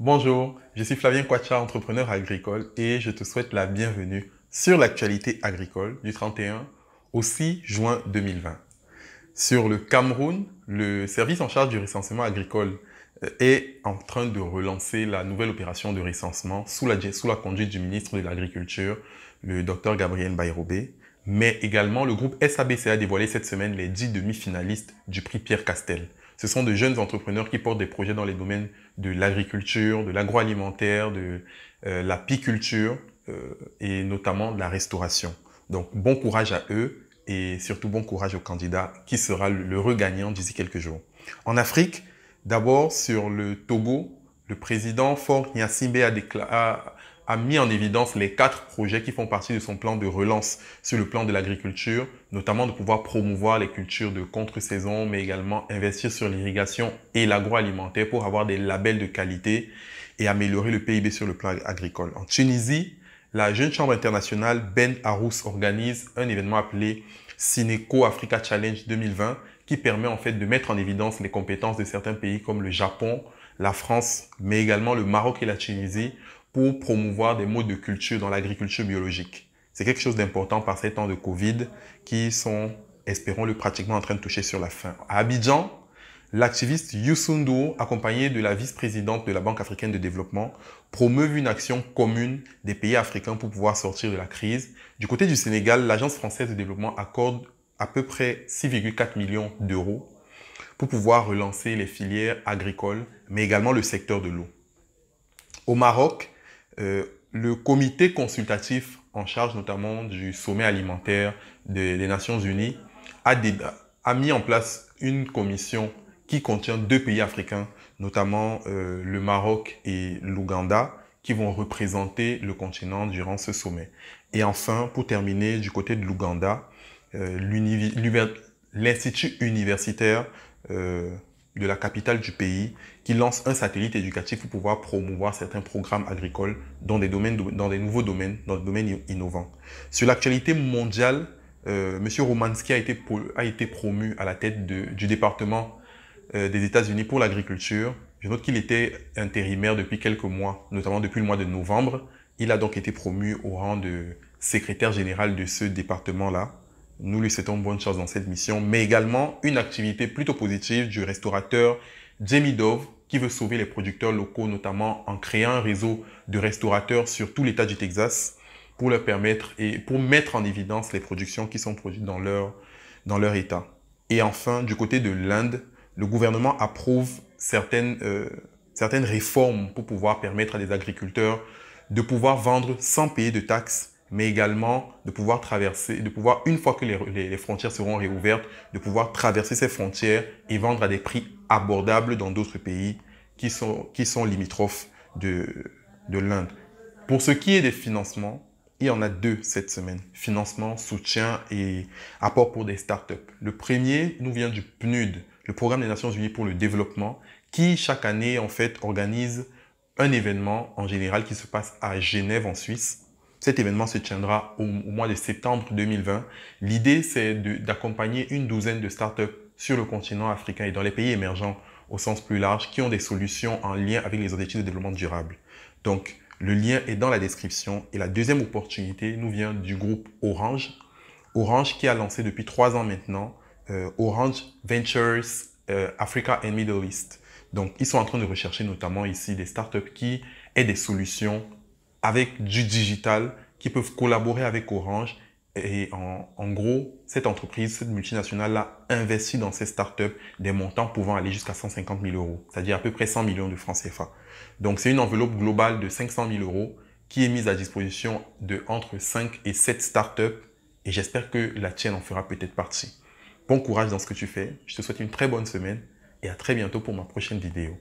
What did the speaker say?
Bonjour, je suis Flavien Kwacha, entrepreneur agricole, et je te souhaite la bienvenue sur l'actualité agricole du 31 au 6 juin 2020. Sur le Cameroun, le service en charge du recensement agricole euh, est en train de relancer la nouvelle opération de recensement sous la, conduite du ministre de l'Agriculture, le docteur Gabriel Bayrobé, mais également le groupe SABC a dévoilé cette semaine les 10 demi-finalistes du prix Pierre Castel. Ce sont de jeunes entrepreneurs qui portent des projets dans les domaines de l'agriculture, de l'agroalimentaire, de la euh, l'apiculture euh, et notamment de la restauration. Donc bon courage à eux et surtout bon courage au candidat qui sera le regagnant d'ici quelques jours. En Afrique, d'abord sur le Togo, le président Fort Nyassimbe a, déclaré a mis en évidence les quatre projets qui font partie de son plan de relance sur le plan de l'agriculture, notamment de pouvoir promouvoir les cultures de contre-saison, mais également investir sur l'irrigation et l'agroalimentaire pour avoir des labels de qualité et améliorer le PIB sur le plan agricole. En Tunisie, la Jeune Chambre internationale Ben Arous organise un événement appelé Sineco Africa Challenge 2020 qui permet en fait de mettre en évidence les compétences de certains pays comme le Japon, la France, mais également le Maroc et la Tunisie pour promouvoir des modes de culture dans l'agriculture biologique. C'est quelque chose d'important par ces temps de Covid qui sont, espérons-le, pratiquement en train de toucher sur la fin. À Abidjan, l'activiste Youssou accompagné de la vice-présidente de la Banque africaine de développement, promeut une action commune des pays africains pour pouvoir sortir de la crise. Du côté du Sénégal, l'Agence française de développement accorde à peu près 6,4 millions d'euros pour pouvoir relancer les filières agricoles, mais également le secteur de l'eau. Au Maroc, euh, le comité consultatif en charge notamment du sommet alimentaire des, Nations Unies a, a, mis en place une commission qui contient deux pays africains, notamment euh, le Maroc et l'Ouganda, qui vont représenter le continent durant ce sommet. Et enfin, pour terminer, du côté de l'Ouganda, euh, l'Institut universitaire de la capitale du pays qui lance un satellite éducatif pour pouvoir promouvoir certains programmes agricoles dans des, domaines, dans des nouveaux domaines, dans des domaines innovants. Sur l'actualité mondiale, euh, M. Romanski a été, a été promu à la tête du département euh, des États-Unis pour l'agriculture. Je note qu'il était intérimaire depuis quelques mois, notamment depuis le mois de novembre. Il a donc été promu au rang de secrétaire général de ce département-là. Nous lui souhaitons bonne chance dans cette mission, mais également une activité plutôt positive du restaurateur Jamie Dove qui veut sauver les producteurs locaux, notamment en créant un réseau de restaurateurs sur tout l'État du Texas pour leur permettre et pour mettre en évidence les productions qui sont produites dans leur, dans leur État. Et enfin, du côté de l'Inde, le gouvernement approuve certaines, euh, certaines réformes pour pouvoir permettre à des agriculteurs de pouvoir vendre sans payer de taxes mais également de pouvoir traverser, de pouvoir, une fois que les, frontières seront réouvertes, de pouvoir traverser ces frontières et vendre à des prix abordables dans d'autres pays qui sont, limitrophes de, de l'Inde. Pour ce qui est des financements, il y en a deux cette semaine. Financement, soutien et apport pour des startups. Le premier nous vient du PNUD, le Programme des Nations Unies pour le Développement, qui chaque année, en fait, organise un événement en général qui se passe à Genève, en Suisse, cet événement se tiendra au, mois de septembre 2020. L'idée, c'est d'accompagner une douzaine de startups sur le continent africain et dans les pays émergents au sens plus large qui ont des solutions en lien avec les objectifs de développement durable. Donc, le lien est dans la description. Et la deuxième opportunité nous vient du groupe Orange. Orange qui a lancé depuis trois ans maintenant euh, Orange Ventures euh, Africa and Middle East. Donc, ils sont en train de rechercher notamment ici des startups qui aient des solutions avec du digital qui peuvent collaborer avec Orange. Et en, gros, cette entreprise, cette multinationale-là, investit dans ces startups des montants pouvant aller jusqu'à 150 000 euros, c'est-à-dire à peu près 100 millions de francs CFA. Donc, c'est une enveloppe globale de 500 000 euros qui est mise à disposition de entre 5 et 7 startups. Et j'espère que la tienne en fera peut-être partie. Bon courage dans ce que tu fais. Je te souhaite une très bonne semaine et à très bientôt pour ma prochaine vidéo.